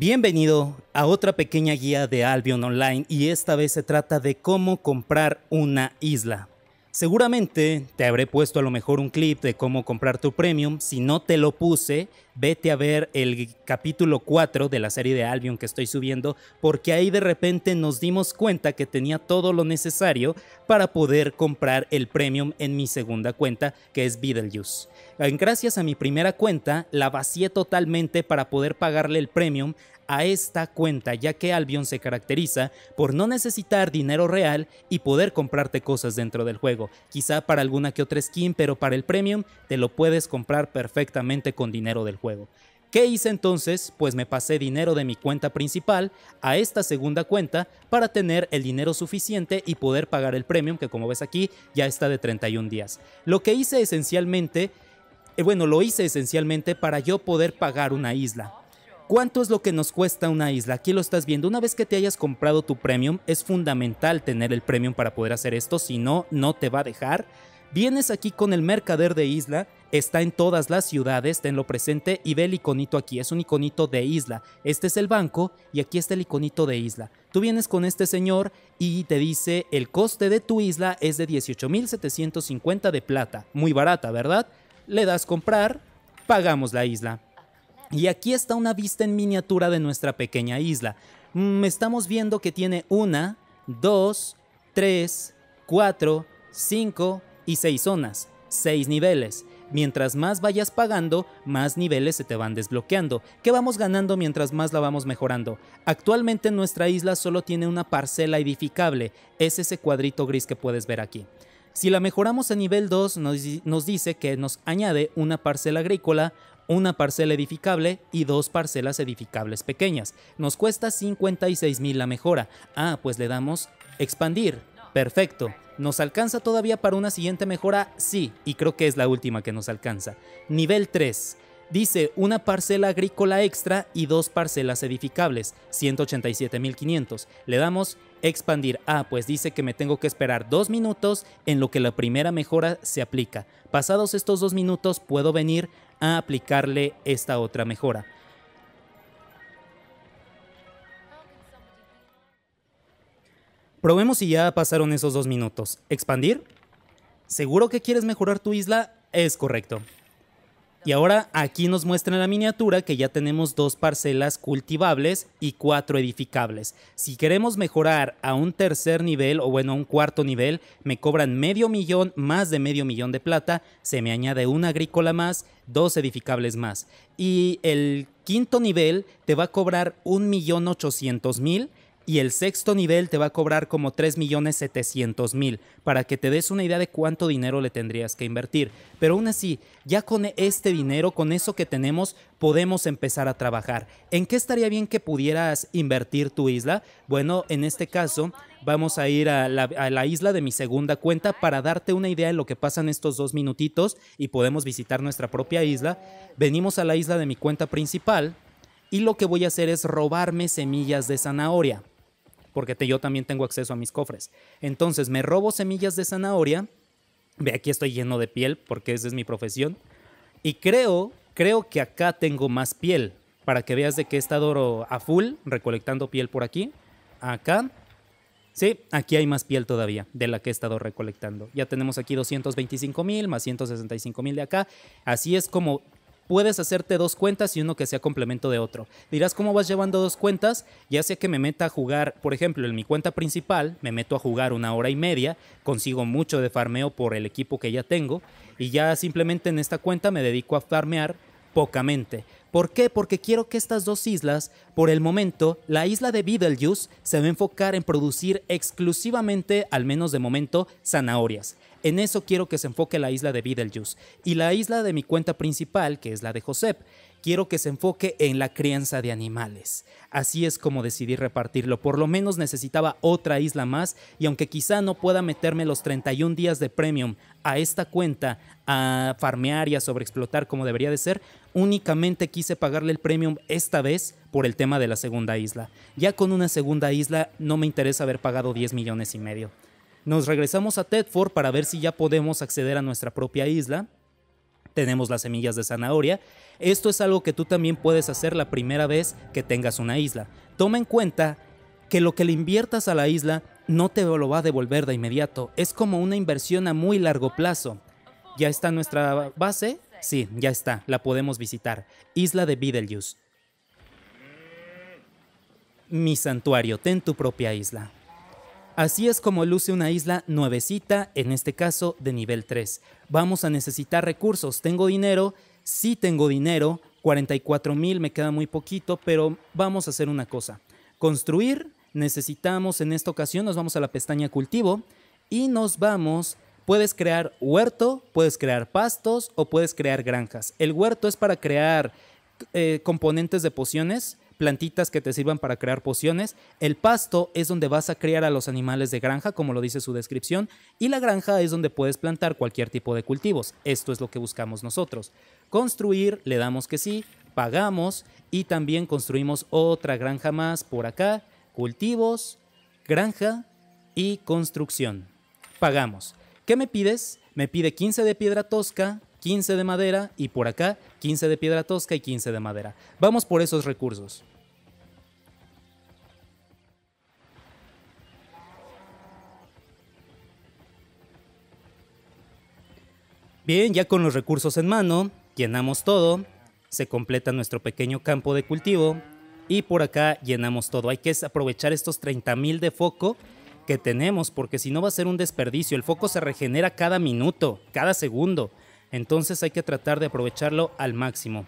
Bienvenido a otra pequeña guía de Albion Online y esta vez se trata de cómo comprar una isla. Seguramente te habré puesto a lo mejor un clip de cómo comprar tu premium, si no te lo puse vete a ver el capítulo 4 de la serie de Albion que estoy subiendo, porque ahí de repente nos dimos cuenta que tenía todo lo necesario para poder comprar el premium en mi segunda cuenta, que es Beetlejuice. Gracias a mi primera cuenta, la vacié totalmente para poder pagarle el premium a esta cuenta, ya que Albion se caracteriza por no necesitar dinero real y poder comprarte cosas dentro del juego. Quizá para alguna que otra skin, pero para el premium te lo puedes comprar perfectamente con dinero del juego. ¿Qué hice entonces? Pues me pasé dinero de mi cuenta principal a esta segunda cuenta para tener el dinero suficiente y poder pagar el premium, que como ves aquí ya está de 31 días. Lo que hice esencialmente, eh, bueno, lo hice esencialmente para yo poder pagar una isla. ¿Cuánto es lo que nos cuesta una isla? Aquí lo estás viendo. Una vez que te hayas comprado tu premium, es fundamental tener el premium para poder hacer esto, si no, no te va a dejar. Vienes aquí con el mercader de isla Está en todas las ciudades, tenlo presente y ve el iconito aquí, es un iconito de isla. Este es el banco y aquí está el iconito de isla. Tú vienes con este señor y te dice el coste de tu isla es de 18.750 de plata. Muy barata, ¿verdad? Le das comprar, pagamos la isla. Y aquí está una vista en miniatura de nuestra pequeña isla. Mm, estamos viendo que tiene una, dos, tres, cuatro, cinco y seis zonas, seis niveles. Mientras más vayas pagando, más niveles se te van desbloqueando. ¿Qué vamos ganando mientras más la vamos mejorando? Actualmente nuestra isla solo tiene una parcela edificable, es ese cuadrito gris que puedes ver aquí. Si la mejoramos a nivel 2, nos, dice que nos añade una parcela agrícola, una parcela edificable y dos parcelas edificables pequeñas. Nos cuesta 56.000 la mejora. Ah, pues le damos expandir. Perfecto. ¿Nos alcanza todavía para una siguiente mejora? Sí, y creo que es la última que nos alcanza. Nivel 3. Dice una parcela agrícola extra y dos parcelas edificables, 187.500. Le damos expandir. Ah, pues dice que me tengo que esperar dos minutos en lo que la primera mejora se aplica. Pasados estos dos minutos puedo venir a aplicarle esta otra mejora. Probemos si ya pasaron esos dos minutos. ¿Expandir? ¿Seguro que quieres mejorar tu isla? Es correcto. Y ahora aquí nos muestra la miniatura que ya tenemos dos parcelas cultivables y cuatro edificables. Si queremos mejorar a un tercer nivel o bueno a un cuarto nivel, me cobran medio millón, más de medio millón de plata, se me añade una agrícola más, dos edificables más. Y el quinto nivel te va a cobrar un millón ochocientos mil y el sexto nivel te va a cobrar como 3.700.000 para que te des una idea de cuánto dinero le tendrías que invertir. Pero aún así, ya con este dinero, con eso que tenemos, podemos empezar a trabajar. ¿En qué estaría bien que pudieras invertir tu isla? Bueno, en este caso, vamos a ir a la, isla de mi segunda cuenta para darte una idea de lo que pasa en estos dos minutitos y podemos visitar nuestra propia isla. Venimos a la isla de mi cuenta principal. Y lo que voy a hacer es robarme semillas de zanahoria porque yo también tengo acceso a mis cofres. Entonces me robo semillas de zanahoria, ve aquí estoy lleno de piel porque esa es mi profesión, y creo, creo que acá tengo más piel, para que veas de qué he estado a full recolectando piel por aquí, acá. Sí, aquí hay más piel todavía de la que he estado recolectando. Ya tenemos aquí 225 mil más 165 mil de acá. Así es como puedes hacerte dos cuentas y uno que sea complemento de otro. Dirás cómo vas llevando dos cuentas, ya sea que me meta a jugar, por ejemplo, en mi cuenta principal, me meto a jugar una hora y media, consigo mucho de farmeo por el equipo que ya tengo, y ya simplemente en esta cuenta me dedico a farmear pocamente. ¿Por qué? Porque quiero que estas dos islas, por el momento, la isla de Beetlejuice se va a enfocar en producir exclusivamente, al menos de momento, zanahorias. En eso quiero que se enfoque la isla de Beetlejuice y la isla de mi cuenta principal, que es la de Josep. Quiero que se enfoque en la crianza de animales. Así es como decidí repartirlo. Por lo menos necesitaba otra isla más y aunque quizá no pueda meterme los 31 días de premium a esta cuenta a farmear y a sobreexplotar como debería de ser, únicamente quise pagarle el premium esta vez por el tema de la segunda isla. Ya con una segunda isla no me interesa haber pagado 10 millones y medio. Nos regresamos a Tedford para ver si ya podemos acceder a nuestra propia isla. Tenemos las semillas de zanahoria. Esto es algo que tú también puedes hacer la primera vez que tengas una isla. Toma en cuenta que lo que le inviertas a la isla no te lo va a devolver de inmediato. Es como una inversión a muy largo plazo. ¿Ya está nuestra base? Sí, ya está. La podemos visitar. Isla de Videlius. Mi santuario, ten tu propia isla. Así es como luce una isla nuevecita, en este caso de nivel 3. Vamos a necesitar recursos. Tengo dinero, sí tengo dinero, 44 mil me queda muy poquito, pero vamos a hacer una cosa. Construir, necesitamos en esta ocasión, nos vamos a la pestaña cultivo y nos vamos puedes crear huerto, puedes crear pastos o puedes crear granjas. El huerto es para crear eh, componentes de pociones plantitas que te sirvan para crear pociones. El pasto es donde vas a criar a los animales de granja, como lo dice su descripción, y la granja es donde puedes plantar cualquier tipo de cultivos. Esto es lo que buscamos nosotros. Construir, le damos que sí, pagamos y también construimos otra granja más por acá, cultivos, granja y construcción. Pagamos. ¿Qué me pides? Me pide 15 de piedra tosca, 15 de madera y por acá 15 de piedra tosca y 15 de madera. Vamos por esos recursos. Bien, ya con los recursos en mano, llenamos todo, se completa nuestro pequeño campo de cultivo y por acá llenamos todo. Hay que aprovechar estos 30.000 de foco que tenemos porque si no va a ser un desperdicio. El foco se regenera cada minuto, cada segundo. Entonces hay que tratar de aprovecharlo al máximo.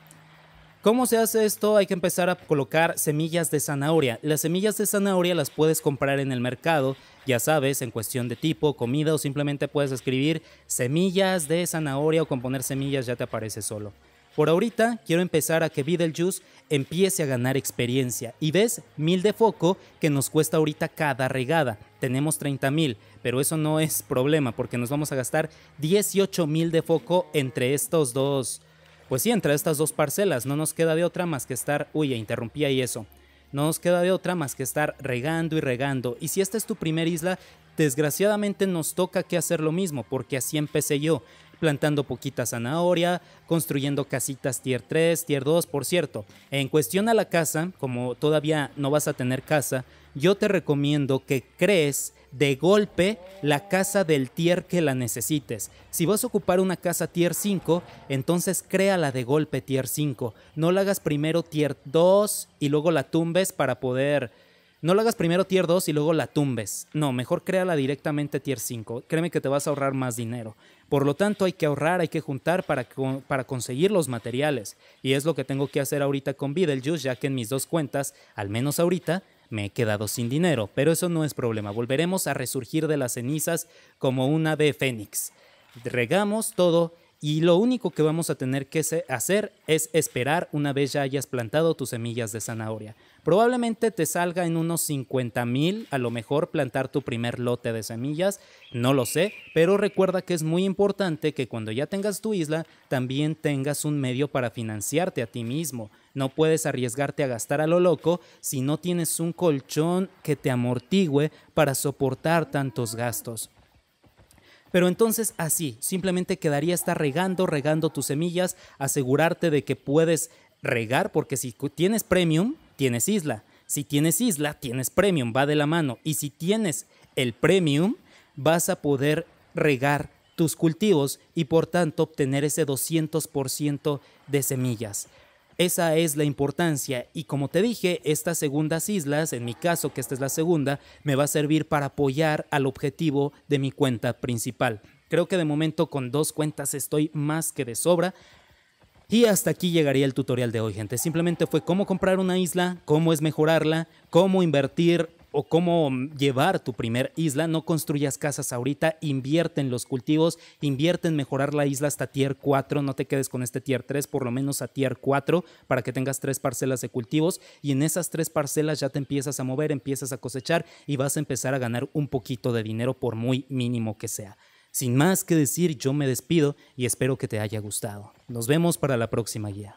¿Cómo se hace esto? Hay que empezar a colocar semillas de zanahoria. Las semillas de zanahoria las puedes comprar en el mercado, ya sabes, en cuestión de tipo, comida o simplemente puedes escribir semillas de zanahoria o componer semillas, ya te aparece solo. Por ahorita quiero empezar a que Beetlejuice empiece a ganar experiencia. Y ves, mil de foco que nos cuesta ahorita cada regada. Tenemos 30 mil, pero eso no es problema porque nos vamos a gastar 18 mil de foco entre estos dos. Pues sí, entre estas dos parcelas, no nos queda de otra más que estar... Uy, interrumpí ahí eso. No nos queda de otra más que estar regando y regando. Y si esta es tu primera isla, desgraciadamente nos toca que hacer lo mismo, porque así empecé yo plantando poquita zanahoria, construyendo casitas tier 3, tier 2, por cierto. En cuestión a la casa, como todavía no vas a tener casa, yo te recomiendo que crees de golpe la casa del tier que la necesites. Si vas a ocupar una casa tier 5, entonces créala de golpe tier 5. No la hagas primero tier 2 y luego la tumbes para poder no lo hagas primero tier 2 y luego la tumbes. No, mejor créala directamente tier 5. Créeme que te vas a ahorrar más dinero. Por lo tanto, hay que ahorrar, hay que juntar para, para conseguir los materiales. Y es lo que tengo que hacer ahorita con Beetlejuice, ya que en mis dos cuentas, al menos ahorita, me he quedado sin dinero. Pero eso no es problema. Volveremos a resurgir de las cenizas como una de Fénix. Regamos todo y lo único que vamos a tener que hacer es esperar una vez ya hayas plantado tus semillas de zanahoria. Probablemente te salga en unos 50 mil a lo mejor plantar tu primer lote de semillas, no lo sé, pero recuerda que es muy importante que cuando ya tengas tu isla también tengas un medio para financiarte a ti mismo. No puedes arriesgarte a gastar a lo loco si no tienes un colchón que te amortigüe para soportar tantos gastos. Pero entonces así, simplemente quedaría estar regando, regando tus semillas, asegurarte de que puedes regar, porque si tienes premium, tienes isla. Si tienes isla, tienes premium, va de la mano. Y si tienes el premium, vas a poder regar tus cultivos y por tanto obtener ese 200% de semillas. Esa es la importancia y como te dije, estas segundas islas, en mi caso que esta es la segunda, me va a servir para apoyar al objetivo de mi cuenta principal. Creo que de momento con dos cuentas estoy más que de sobra. Y hasta aquí llegaría el tutorial de hoy, gente. Simplemente fue cómo comprar una isla, cómo es mejorarla, cómo invertir o cómo llevar tu primer isla. No construyas casas ahorita, invierte en los cultivos, invierte en mejorar la isla hasta tier 4, no te quedes con este tier 3, por lo menos a tier 4 para que tengas tres parcelas de cultivos y en esas tres parcelas ya te empiezas a mover, empiezas a cosechar y vas a empezar a ganar un poquito de dinero por muy mínimo que sea. Sin más que decir, yo me despido y espero que te haya gustado. Nos vemos para la próxima guía.